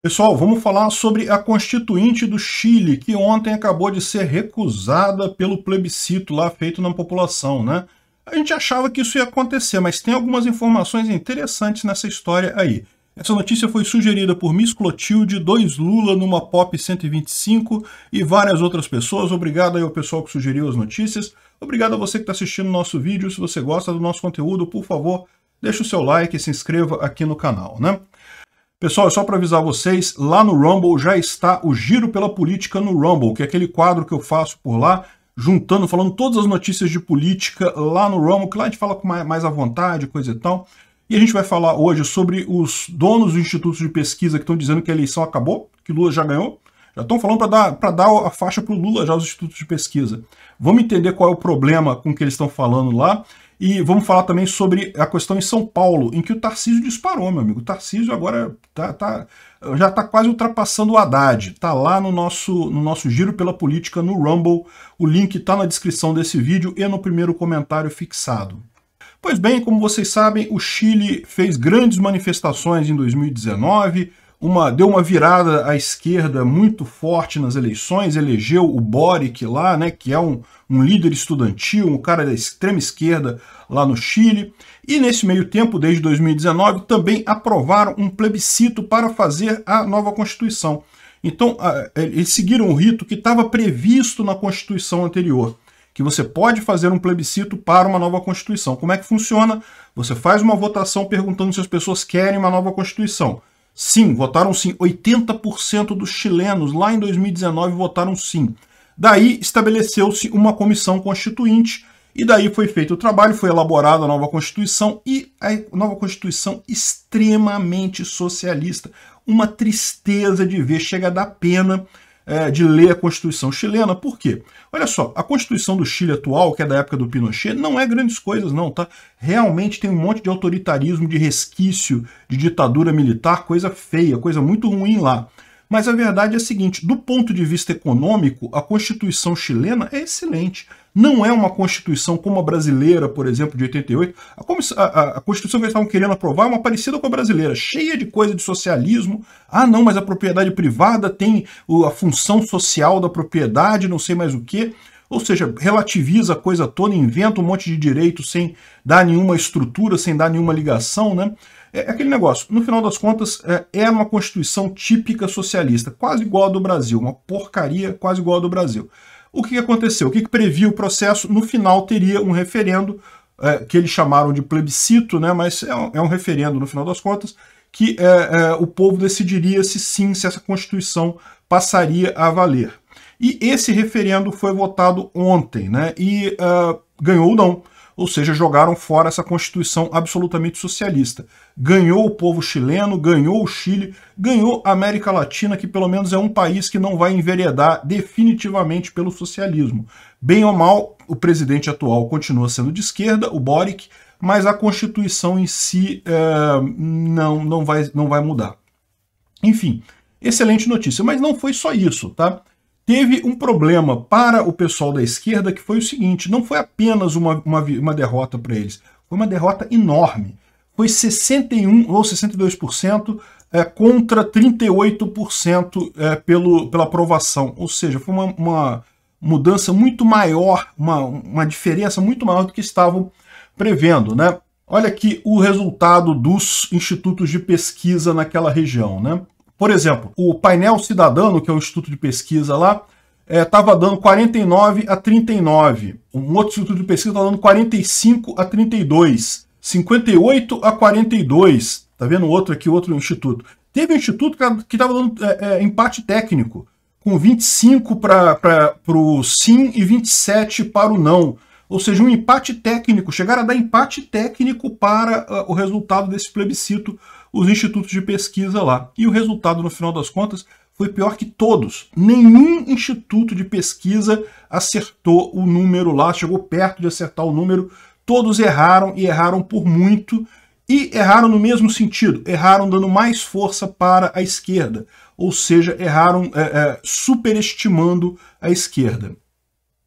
Pessoal, vamos falar sobre a Constituinte do Chile, que ontem acabou de ser recusada pelo plebiscito lá feito na população, né? A gente achava que isso ia acontecer, mas tem algumas informações interessantes nessa história aí. Essa notícia foi sugerida por Miss Clotilde, dois Lula numa Pop 125 e várias outras pessoas. Obrigado aí ao pessoal que sugeriu as notícias. Obrigado a você que está assistindo o nosso vídeo. Se você gosta do nosso conteúdo, por favor, deixe o seu like e se inscreva aqui no canal, né? Pessoal, é só para avisar vocês, lá no Rumble já está o Giro pela Política no Rumble, que é aquele quadro que eu faço por lá, juntando, falando todas as notícias de política lá no Rumble, que lá a gente fala com mais à vontade, coisa e tal. E a gente vai falar hoje sobre os donos dos institutos de pesquisa que estão dizendo que a eleição acabou, que Lula já ganhou, já estão falando para dar, dar a faixa para o Lula já os institutos de pesquisa. Vamos entender qual é o problema com que eles estão falando lá. E vamos falar também sobre a questão em São Paulo, em que o Tarcísio disparou, meu amigo. O Tarcísio agora tá, tá já está quase ultrapassando o Haddad. Está lá no nosso, no nosso giro pela política no Rumble. O link está na descrição desse vídeo e no primeiro comentário fixado. Pois bem, como vocês sabem, o Chile fez grandes manifestações em 2019 uma, deu uma virada à esquerda muito forte nas eleições, elegeu o Boric lá, né, que é um, um líder estudantil, um cara da extrema esquerda lá no Chile. E nesse meio tempo, desde 2019, também aprovaram um plebiscito para fazer a nova Constituição. Então, é, eles seguiram o rito que estava previsto na Constituição anterior, que você pode fazer um plebiscito para uma nova Constituição. Como é que funciona? Você faz uma votação perguntando se as pessoas querem uma nova Constituição. Sim, votaram sim. 80% dos chilenos lá em 2019 votaram sim. Daí estabeleceu-se uma comissão constituinte e daí foi feito o trabalho, foi elaborada a nova Constituição e a nova Constituição extremamente socialista. Uma tristeza de ver, chega a dar pena é, de ler a Constituição chilena. Por quê? Olha só, a Constituição do Chile atual, que é da época do Pinochet, não é grandes coisas, não, tá? Realmente tem um monte de autoritarismo, de resquício, de ditadura militar, coisa feia, coisa muito ruim lá. Mas a verdade é a seguinte: do ponto de vista econômico, a Constituição chilena é excelente. Não é uma Constituição como a brasileira, por exemplo, de 88. A, a, a Constituição que eles estavam querendo aprovar é uma parecida com a brasileira, cheia de coisa de socialismo. Ah, não, mas a propriedade privada tem a função social da propriedade, não sei mais o quê ou seja, relativiza a coisa toda, inventa um monte de direito sem dar nenhuma estrutura, sem dar nenhuma ligação, né? É, é aquele negócio, no final das contas, é, é uma constituição típica socialista, quase igual à do Brasil, uma porcaria quase igual à do Brasil. O que aconteceu? O que previa o processo? No final teria um referendo, é, que eles chamaram de plebiscito, né, mas é um, referendo no final das contas, que o povo decidiria se sim, se essa Constituição passaria a valer. E esse referendo foi votado ontem, né, e uh, ganhou ou não ou seja, jogaram fora essa constituição absolutamente socialista. Ganhou o povo chileno, ganhou o Chile, ganhou a América Latina, que pelo menos é um país que não vai enveredar definitivamente pelo socialismo. Bem ou mal, o presidente atual continua sendo de esquerda, o Boric, mas a Constituição em si é, não, não, vai, não vai mudar. Enfim, excelente notícia. Mas não foi só isso, tá? teve um problema para o pessoal da esquerda que foi o seguinte: não foi apenas uma, uma, uma derrota para eles, foi uma derrota enorme. Foi 61 ou 62% é, contra 38% é, pelo, pela aprovação. Ou seja, foi uma, uma mudança muito maior, uma, uma diferença muito maior do que estavam prevendo. Né? Olha aqui o resultado dos institutos de pesquisa naquela região. Né? Por exemplo, o painel cidadano, que é o instituto de pesquisa lá, estava é, dando 49 a 39. Um outro instituto de pesquisa estava tá dando 45 a 32. 58 a 42. Tá vendo outro aqui, outro instituto. Teve um instituto que tá, estava dando é, é, empate técnico, com 25 para o sim e 27 para o não. Ou seja, um empate técnico. Chegaram a dar empate técnico para uh, o resultado desse plebiscito os institutos de pesquisa lá. E o resultado, no final das contas, foi pior que todos. Nenhum instituto de pesquisa acertou o número lá, chegou perto de acertar o número. Todos erraram e erraram por muito. E erraram no mesmo sentido, erraram dando mais força para a esquerda, ou seja, erraram é, é, superestimando a esquerda.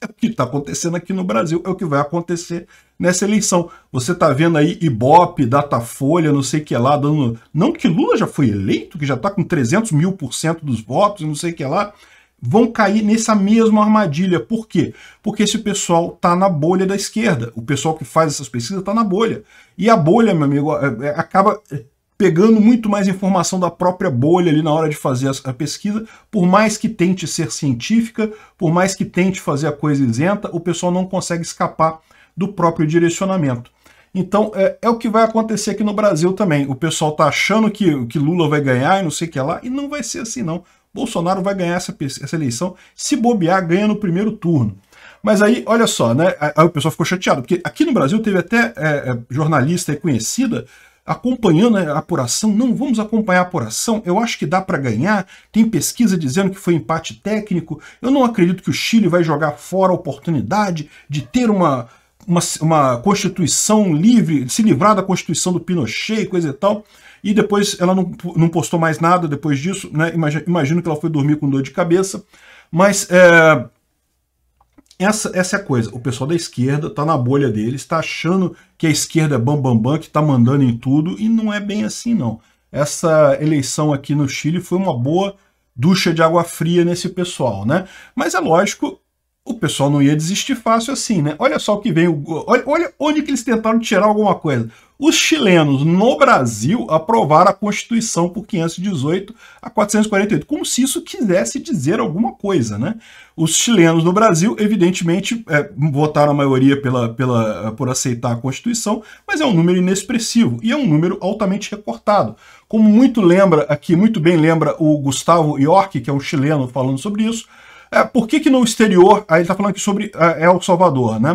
É o que está acontecendo aqui no Brasil, é o que vai acontecer nessa eleição. Você está vendo aí Ibope, Datafolha, não sei o que lá, dando. Não que Lula já foi eleito, que já está com 300 mil por cento dos votos, não sei o que lá. Vão cair nessa mesma armadilha. Por quê? Porque esse pessoal está na bolha da esquerda. O pessoal que faz essas pesquisas está na bolha. E a bolha, meu amigo, é, é, acaba é, pegando muito mais informação da própria bolha ali na hora de fazer a pesquisa, por mais que tente ser científica, por mais que tente fazer a coisa isenta, o pessoal não consegue escapar do próprio direcionamento. Então, é, é, o que vai acontecer aqui no Brasil também. O pessoal está achando que, que Lula vai ganhar e não sei o que lá, e não vai ser assim, não. Bolsonaro vai ganhar essa, essa eleição, se bobear, ganha no primeiro turno. Mas aí, olha só, né? Aí o pessoal ficou chateado, porque aqui no Brasil teve até é, é jornalista conhecida acompanhando né, a apuração. Não, vamos acompanhar a apuração. Eu acho que dá para ganhar. Tem pesquisa dizendo que foi empate técnico. Eu não acredito que o Chile vai jogar fora a oportunidade de ter uma uma, uma Constituição livre, se livrar da Constituição do Pinochet e coisa e tal. E depois ela não, não postou mais nada depois disso, né? Imagino, imagino que ela foi dormir com dor de cabeça. Mas é, essa, essa é a coisa. O pessoal da esquerda está na bolha deles, está achando que a esquerda é bambambam, bam, bam, que está mandando em tudo, e não é bem assim, não. Essa eleição aqui no Chile foi uma boa ducha de água fria nesse pessoal, né? Mas é lógico o pessoal não ia desistir fácil assim, né? Olha só o que veio. Olha, olha onde que eles tentaram tirar alguma coisa. Os chilenos no Brasil aprovaram a Constituição por 518 a 448, como se isso quisesse dizer alguma coisa, né? Os chilenos no Brasil, evidentemente, é, votaram a maioria pela, pela, por aceitar a Constituição, mas é um número inexpressivo e é um número altamente recortado. Como muito lembra aqui, muito bem lembra o Gustavo York, que é um chileno falando sobre isso, é, por que, que no exterior, aí ele está falando aqui sobre é, El Salvador, né?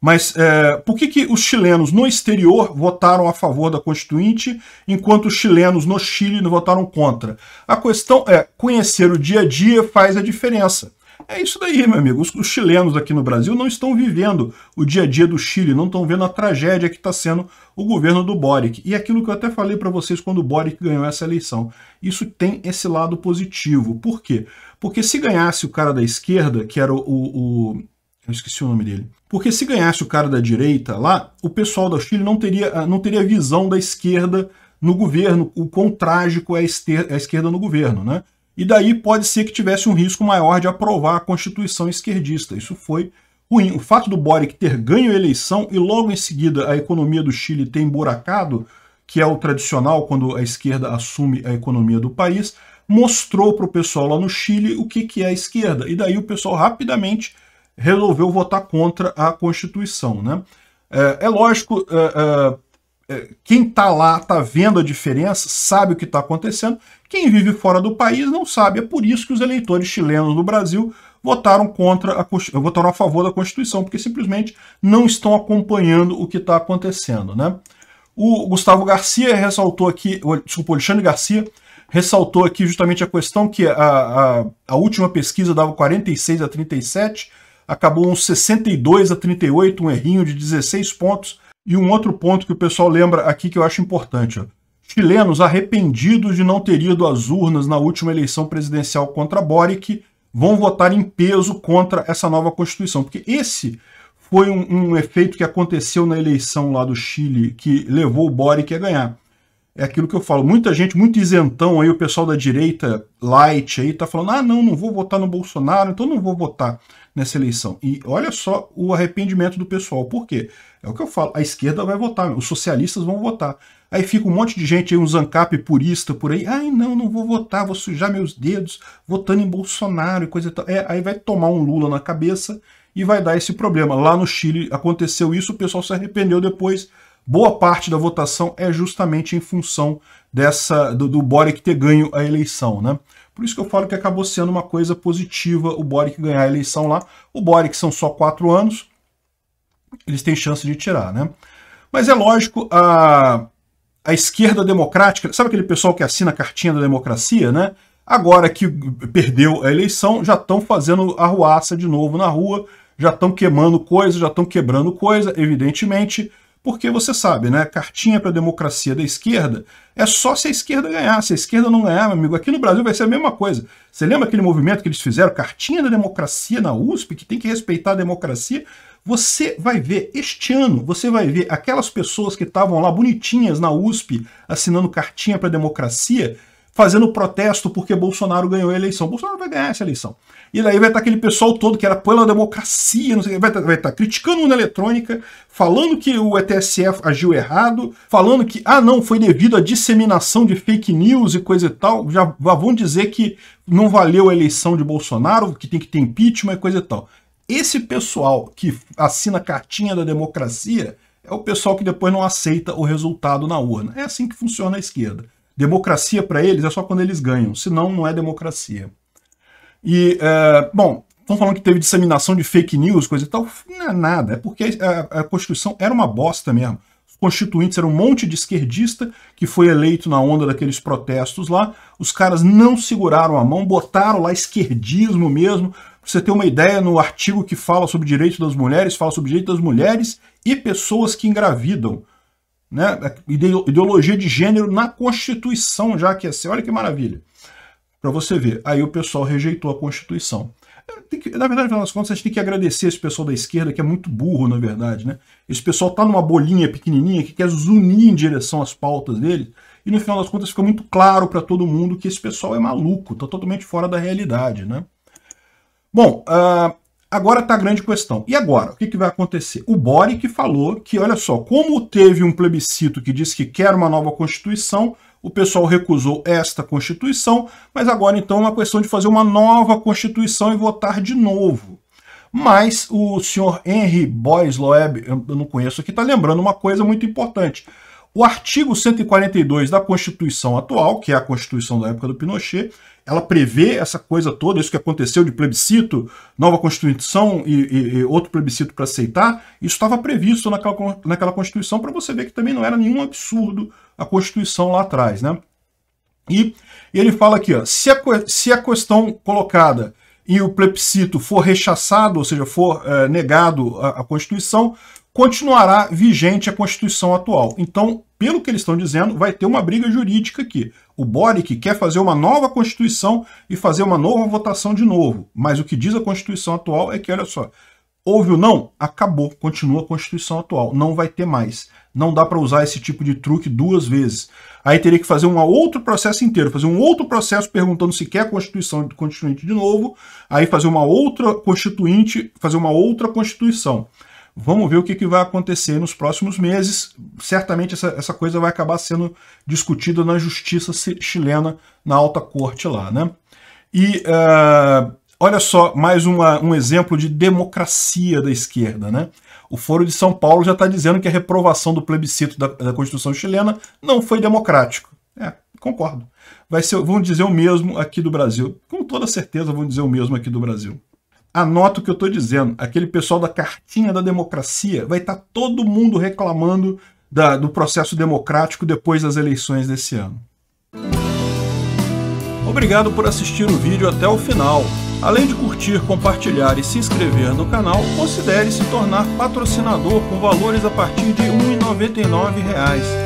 Mas é, por que, que os chilenos no exterior votaram a favor da Constituinte, enquanto os chilenos no Chile votaram contra? A questão é: conhecer o dia a dia faz a diferença. É isso daí, meu amigo. Os, os chilenos aqui no Brasil não estão vivendo o dia a dia do Chile, não estão vendo a tragédia que está sendo o governo do Boric. E aquilo que eu até falei para vocês quando o Boric ganhou essa eleição. Isso tem esse lado positivo. Por quê? Porque se ganhasse o cara da esquerda, que era o, o, o eu esqueci o nome dele. Porque se ganhasse o cara da direita lá, o pessoal do Chile não teria, ah, não teria visão da esquerda no governo, o quão trágico é a é esquerda no governo, né? e daí pode ser que tivesse um risco maior de aprovar a Constituição esquerdista. Isso foi ruim. O fato do Boric ter ganho a eleição e logo em seguida a economia do Chile ter emburacado, que é o tradicional quando a esquerda assume a economia do país, mostrou para o pessoal lá no Chile o que, que é a esquerda. E daí o pessoal rapidamente resolveu votar contra a Constituição. Né? É, é lógico, é, é é, quem está lá, está vendo a diferença, sabe o que está acontecendo. Quem vive fora do país não sabe. É por isso que os eleitores chilenos no Brasil votaram contra a, votaram a favor da Constituição, porque simplesmente não estão acompanhando o que está acontecendo. Né? O Gustavo Garcia ressaltou aqui, desculpa, o Alexandre Garcia ressaltou aqui justamente a questão que a, a, a última pesquisa dava 46 a 37, acabou uns 62 a 38, um errinho de 16 pontos e um outro ponto que o pessoal lembra aqui que eu acho importante. Ó. Chilenos arrependidos de não ter ido às urnas na última eleição presidencial contra Boric vão votar em peso contra essa nova Constituição. Porque esse foi um, um efeito que aconteceu na eleição lá do Chile que levou o Boric a ganhar é aquilo que eu falo. Muita gente, muito isentão aí, o pessoal da direita light aí, tá falando: ah, não, não vou votar no Bolsonaro, então não vou votar nessa eleição. E olha só o arrependimento do pessoal. Por quê? É o que eu falo: a esquerda vai votar, os socialistas vão votar. Aí fica um monte de gente aí, uns purista por aí. Ai, não, não vou votar, vou sujar meus dedos votando em Bolsonaro e coisa e tal. É, aí vai tomar um Lula na cabeça e vai dar esse problema. Lá no Chile aconteceu isso, o pessoal se arrependeu depois boa parte da votação é justamente em função dessa do, do Boric ter ganho a eleição, né? Por isso que eu falo que acabou sendo uma coisa positiva o Boric ganhar a eleição lá. O Boric são só quatro anos, eles têm chance de tirar, né? Mas é lógico, a, a esquerda democrática, sabe aquele pessoal que assina a cartinha da democracia, né? Agora que perdeu a eleição, já estão fazendo arruaça de novo na rua, já estão queimando coisa, já estão quebrando coisa, evidentemente. Porque você sabe, né? Cartinha para a democracia da esquerda é só se a esquerda ganhar. Se a esquerda não ganhar, meu amigo, aqui no Brasil vai ser a mesma coisa. Você lembra aquele movimento que eles fizeram, Cartinha da Democracia na USP, que tem que respeitar a democracia? Você vai ver este ano, você vai ver aquelas pessoas que estavam lá bonitinhas na USP assinando cartinha para a democracia fazendo protesto porque Bolsonaro ganhou a eleição. Bolsonaro vai ganhar essa eleição. E daí vai estar aquele pessoal todo que era pela democracia, não sei, vai estar, tá, vai estar tá criticando a eletrônica, falando que o ETSF agiu errado, falando que, ah não, foi devido à disseminação de fake news e coisa e tal. Já, já vão dizer que não valeu a eleição de Bolsonaro, que tem que ter impeachment e coisa e tal. Esse pessoal que assina cartinha da democracia é o pessoal que depois não aceita o resultado na urna. É assim que funciona a esquerda. Democracia para eles é só quando eles ganham, senão não é democracia. E, é, bom, estão falando que teve disseminação de fake news, coisa e tal. Não é nada, é porque a, a Constituição era uma bosta mesmo. Os constituintes eram um monte de esquerdista que foi eleito na onda daqueles protestos lá. Os caras não seguraram a mão, botaram lá esquerdismo mesmo, Pra você ter uma ideia, no artigo que fala sobre direito das mulheres, fala sobre direito das mulheres e pessoas que engravidam né, ideologia de gênero na Constituição, já que assim, olha que maravilha. Para você ver, aí o pessoal rejeitou a Constituição. É, que, na verdade, afinal contas, a gente tem que agradecer esse pessoal da esquerda, que é muito burro, na verdade. Né? Esse pessoal tá numa bolinha pequenininha que quer zunir em direção às pautas dele, e no final das contas fica muito claro para todo mundo que esse pessoal é maluco, tá totalmente fora da realidade. Né? Bom, ah, Agora está a grande questão. E agora? O que, que vai acontecer? O Boric falou que, olha só, como teve um plebiscito que disse que quer uma nova Constituição, o pessoal recusou esta Constituição, mas agora então é uma questão de fazer uma nova Constituição e votar de novo. Mas o senhor Henry Boys Loeb, eu não conheço aqui, está lembrando uma coisa muito importante. O artigo 142 da Constituição atual, que é a Constituição da época do Pinochet, ela prevê essa coisa toda, isso que aconteceu de plebiscito, nova Constituição e, e, e outro plebiscito para aceitar, isso estava previsto naquela, naquela Constituição para você ver que também não era nenhum absurdo a Constituição lá atrás. Né? E, e ele fala aqui, ó, se, a, se a questão colocada e o plebiscito for rechaçado, ou seja, for é, negado a, a Constituição, continuará vigente a Constituição atual. Então, pelo que eles estão dizendo, vai ter uma briga jurídica aqui. O Boric quer fazer uma nova Constituição e fazer uma nova votação de novo. Mas o que diz a Constituição atual é que, olha só, houve ou não, acabou, continua a Constituição atual, não vai ter mais. Não dá para usar esse tipo de truque duas vezes. Aí teria que fazer um outro processo inteiro, fazer um outro processo perguntando se quer a Constituição Constituinte de novo, aí fazer uma outra Constituinte, fazer uma outra Constituição. Vamos ver o que, que vai acontecer nos próximos meses. Certamente essa, essa coisa vai acabar sendo discutida na justiça chilena, na alta corte lá, né? E uh, olha só, mais uma, um exemplo de democracia da esquerda, né? O Foro de São Paulo já está dizendo que a reprovação do plebiscito da, da Constituição chilena não foi democrático. É, concordo. Vai ser, vão dizer o mesmo aqui do Brasil. Com toda certeza vão dizer o mesmo aqui do Brasil. Anota o que eu estou dizendo. Aquele pessoal da cartinha da democracia vai estar tá todo mundo reclamando da, do processo democrático depois das eleições desse ano. Obrigado por assistir o vídeo até o final. Além de curtir, compartilhar e se inscrever no canal, considere se tornar patrocinador com valores a partir de R$ 1,99